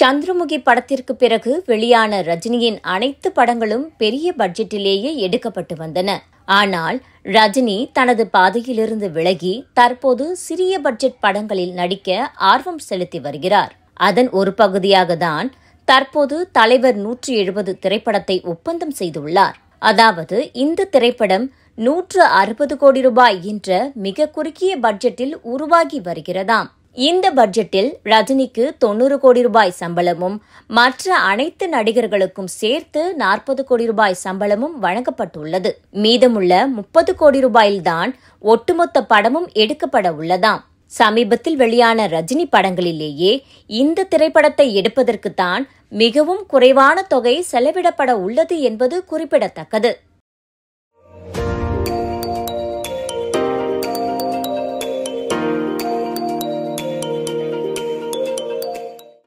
சந்திரமுகி படத்திற்கு பிறகு வெளியான ரஜினியின் அனைத்து படங்களும் பெரிய பட்ஜெட்டிலேயே எடுக்கப்பட்டு வந்தன ஆனால் ரஜினி தனது பாதையிலிருந்து விலகி தற்போது சிறிய பட்ஜெட் படங்களில் நடிக்க ஆர்வம் செலுத்தி வருகிறார் அதன் ஒரு பகுதியாக தான் தற்போது தலைவர் நூற்றி எழுபது திரைப்படத்தை ஒப்பந்தம் செய்துள்ளார் அதாவது இந்த திரைப்படம் நூற்று அறுபது கோடி ரூபாய் என்ற மிக குறுகிய பட்ஜெட்டில் உருவாகி வருகிறதாம் இந்த பட்ஜெட்டில் ரஜினிக்கு தொண்ணூறு கோடி ரூபாய் சம்பளமும் மற்ற அனைத்து நடிகர்களுக்கும் சேர்த்து நாற்பது கோடி ரூபாய் சம்பளமும் வழங்கப்பட்டுள்ளது மீதமுள்ள முப்பது கோடி ரூபாயில்தான் ஒட்டுமொத்த படமும் எடுக்கப்பட உள்ளதாம் சமீபத்தில் வெளியான ரஜினி படங்களிலேயே இந்த திரைப்படத்தை எடுப்பதற்குத்தான் மிகவும் குறைவான தொகை செலவிடப்பட உள்ளது என்பது குறிப்பிடத்தக்கது